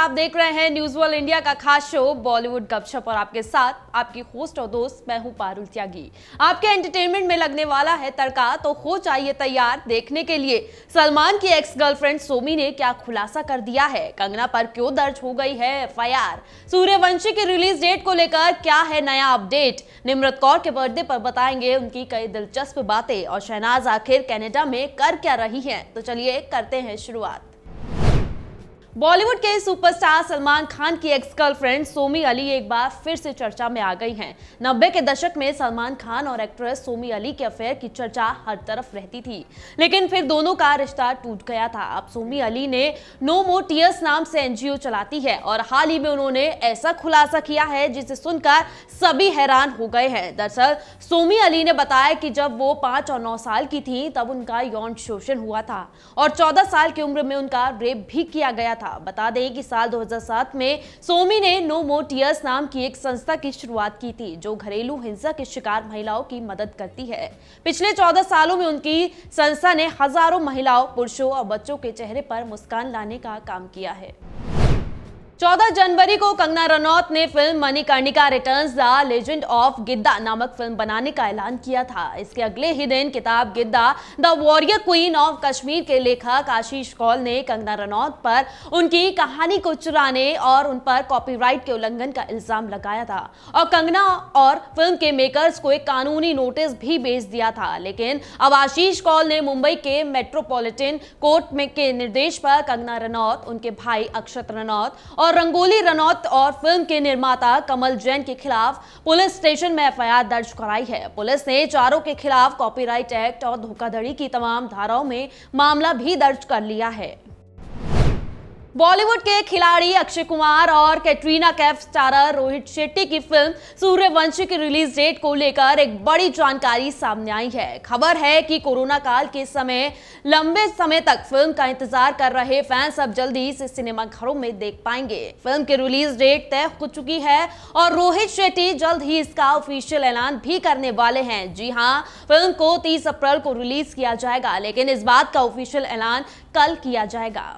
आप देख रहे हैं न्यूज वर्ल्ड इंडिया का खास शो बॉलीवुड गपशप और आपके साथ आपकी होस्ट और दोस्त मैं हूं पारुल त्यागी आपके एंटरटेनमेंट में लगने वाला है तड़का तो हो चाहिए तैयार देखने के लिए सलमान की एक्स गर्लफ्रेंड सोमी ने क्या खुलासा कर दिया है कंगना पर क्यों दर्ज हो गई है एफ सूर्यवंशी की रिलीज डेट को लेकर क्या है नया अपडेट निमृत कौर के बर्थडे पर बताएंगे उनकी कई दिलचस्प बातें और शहनाज आखिर कैनेडा में कर क्या रही है तो चलिए करते हैं शुरुआत बॉलीवुड के सुपरस्टार सलमान खान की एक्स गर्लफ्रेंड सोमी अली एक बार फिर से चर्चा में आ गई हैं नब्बे के दशक में सलमान खान और एक्ट्रेस सोमी अली के अफेयर की चर्चा हर तरफ रहती थी लेकिन फिर दोनों का रिश्ता टूट गया था अब सोमी अली ने नो मोर टीयर्स नाम से एनजीओ चलाती है और हाल ही में उन्होंने ऐसा खुलासा किया है जिसे सुनकर सभी हैरान हो गए हैं दरअसल सोमी अली ने बताया कि जब वो पांच और नौ साल की थी तब उनका यौन शोषण हुआ था और चौदह साल की उम्र में उनका रेप भी किया गया था बता दें कि साल 2007 में सोमी ने नो मो टीयर्स नाम की एक संस्था की शुरुआत की थी जो घरेलू हिंसा के शिकार महिलाओं की मदद करती है पिछले 14 सालों में उनकी संस्था ने हजारों महिलाओं पुरुषों और बच्चों के चेहरे पर मुस्कान लाने का काम किया है 14 जनवरी को कंगना रनौत ने film Manikarnika returns the legend of Gidda नामक फिल्म बनाने का ऐलान किया था इसके अगले ही दिन किताब Gidda the warrior queen of Kashmir के लेखक आशीष कौल ने कंगना रनौत पर उनकी कहानी को चुराने और उन पर कॉपीराइट के उल्लंघन का इल्जाम लगाया था और कंगना और फिल्म के मेकर्स को एक कानूनी नोटिस भी भेज दिया था लेकिन अब आशीष कौल ने मुंबई के मेट्रोपोलिटन कोर्ट में के निर्देश पर कंगना रनौत उनके भाई अक्षत रनौत और और रंगोली रनौत और फिल्म के निर्माता कमल जैन के खिलाफ पुलिस स्टेशन में एफआईआर दर्ज कराई है पुलिस ने चारों के खिलाफ कॉपीराइट एक्ट और धोखाधड़ी की तमाम धाराओं में मामला भी दर्ज कर लिया है बॉलीवुड के खिलाड़ी अक्षय कुमार और कैटरीना कैफ स्टारर रोहित शेट्टी की फिल्म सूर्यवंशी की रिलीज डेट को लेकर एक बड़ी जानकारी सामने आई है खबर है कि कोरोना काल के समय लंबे समय तक फिल्म का इंतजार कर रहे फैंस अब जल्दी इसे घरों में देख पाएंगे फिल्म की रिलीज डेट तय हो चुकी है और रोहित शेट्टी जल्द ही इसका ऑफिशियल ऐलान भी करने वाले हैं जी हाँ फिल्म को तीस अप्रैल को रिलीज किया जाएगा लेकिन इस बात का ऑफिशियल ऐलान कल किया जाएगा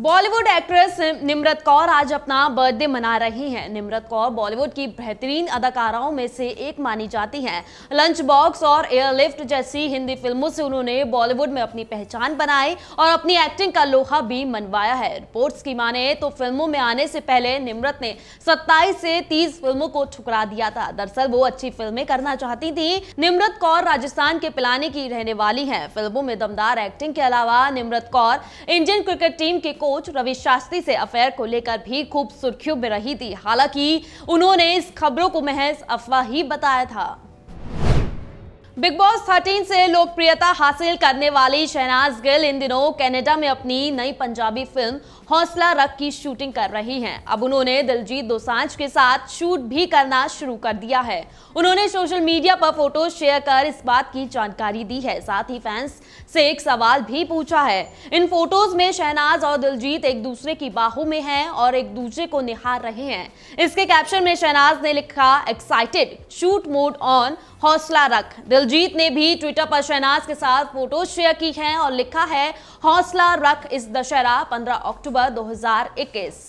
बॉलीवुड एक्ट्रेस निमरत कौर आज अपना बर्थडे मना रही हैं निमरत कौर बॉलीवुड की बेहतरीन अदाकाराओं में से एक मानी जाती हैं लंच बॉक्स और एयरलिफ्ट जैसी हिंदी फिल्मों से उन्होंने बॉलीवुड में अपनी पहचान बनाई और अपनी एक्टिंग का लोहा भी मनवाया है रिपोर्ट्स की माने तो फिल्मों में आने से पहले निम्रत ने सत्ताईस से तीस फिल्मों को ठुकरा दिया था दरअसल वो अच्छी फिल्में करना चाहती थी निम्रत कौर राजस्थान के पिलाने की रहने वाली है फिल्मों में दमदार एक्टिंग के अलावा Nimrat Kaur Indian cricket team के कोच रवि शास्त्री से अफेयर को लेकर भी खूब सुर्खियों में रही थी हालांकि उन्होंने इस खबरों को महज अफवाह ही बताया था बिग बॉस 13 से लोकप्रियता हासिल करने वाली शहनाज गिल इन दिनों कनाडा में अपनी नई पंजाबी फिल्म हौसला रख की शूटिंग कर रही हैं। अब उन्होंने दिलजीत दोसांझ के साथ शूट भी करना शुरू कर दिया है उन्होंने सोशल मीडिया पर फोटो शेयर कर इस बात की जानकारी दी है साथ ही फैंस से एक सवाल भी पूछा है इन फोटोज में शहनाज और दिलजीत एक दूसरे की बाहू में है और एक दूसरे को निहार रहे हैं इसके कैप्शन में शहनाज ने लिखा एक्साइटेड शूट मोड ऑन हौसला रख दिल सुजीत ने भी ट्विटर पर शहनाज के साथ फोटो शेयर की है और लिखा है हौसला रख इस दशहरा 15 अक्टूबर 2021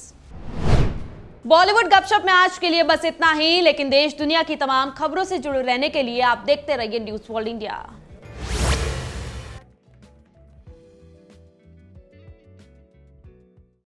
बॉलीवुड गपशप में आज के लिए बस इतना ही लेकिन देश दुनिया की तमाम खबरों से जुड़े रहने के लिए आप देखते रहिए न्यूज वर्ल्ड इंडिया